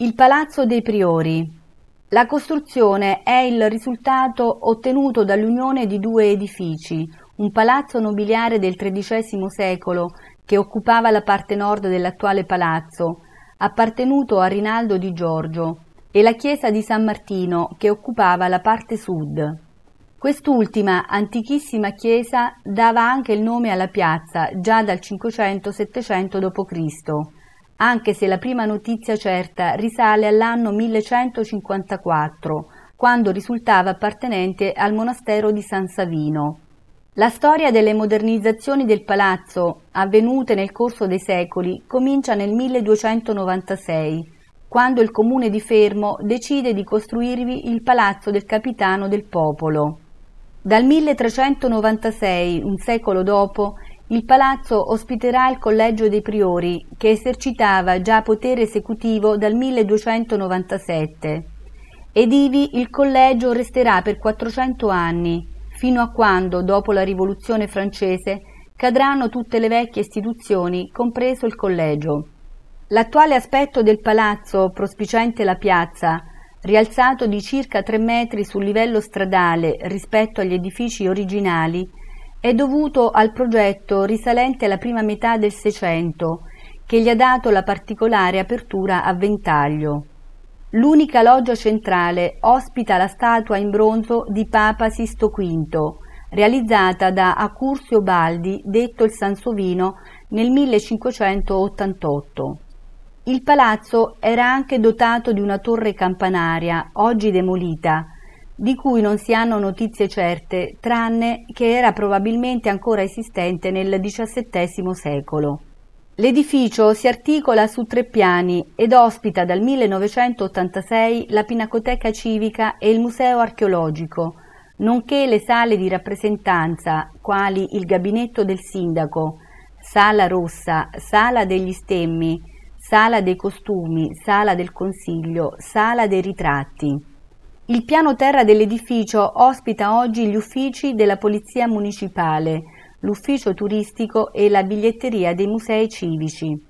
Il Palazzo dei Priori. La costruzione è il risultato ottenuto dall'unione di due edifici, un palazzo nobiliare del XIII secolo che occupava la parte nord dell'attuale palazzo, appartenuto a Rinaldo di Giorgio, e la chiesa di San Martino che occupava la parte sud. Quest'ultima antichissima chiesa dava anche il nome alla piazza già dal 500-700 d.C anche se la prima notizia certa risale all'anno 1154, quando risultava appartenente al monastero di San Savino. La storia delle modernizzazioni del palazzo, avvenute nel corso dei secoli, comincia nel 1296, quando il comune di Fermo decide di costruirvi il palazzo del capitano del popolo. Dal 1396, un secolo dopo, il palazzo ospiterà il Collegio dei Priori, che esercitava già potere esecutivo dal 1297. Ed ivi il collegio resterà per 400 anni, fino a quando, dopo la Rivoluzione francese, cadranno tutte le vecchie istituzioni, compreso il collegio. L'attuale aspetto del palazzo, prospiciente la piazza, rialzato di circa 3 metri sul livello stradale rispetto agli edifici originali, è dovuto al progetto risalente alla prima metà del Seicento, che gli ha dato la particolare apertura a ventaglio. L'unica loggia centrale ospita la statua in bronzo di Papa Sisto V, realizzata da Accursio Baldi, detto il Sansovino, nel 1588. Il palazzo era anche dotato di una torre campanaria, oggi demolita, di cui non si hanno notizie certe, tranne che era probabilmente ancora esistente nel XVII secolo. L'edificio si articola su tre piani ed ospita dal 1986 la Pinacoteca Civica e il Museo Archeologico, nonché le sale di rappresentanza, quali il Gabinetto del Sindaco, Sala Rossa, Sala degli Stemmi, Sala dei Costumi, Sala del Consiglio, Sala dei Ritratti. Il piano terra dell'edificio ospita oggi gli uffici della Polizia Municipale, l'ufficio turistico e la biglietteria dei musei civici.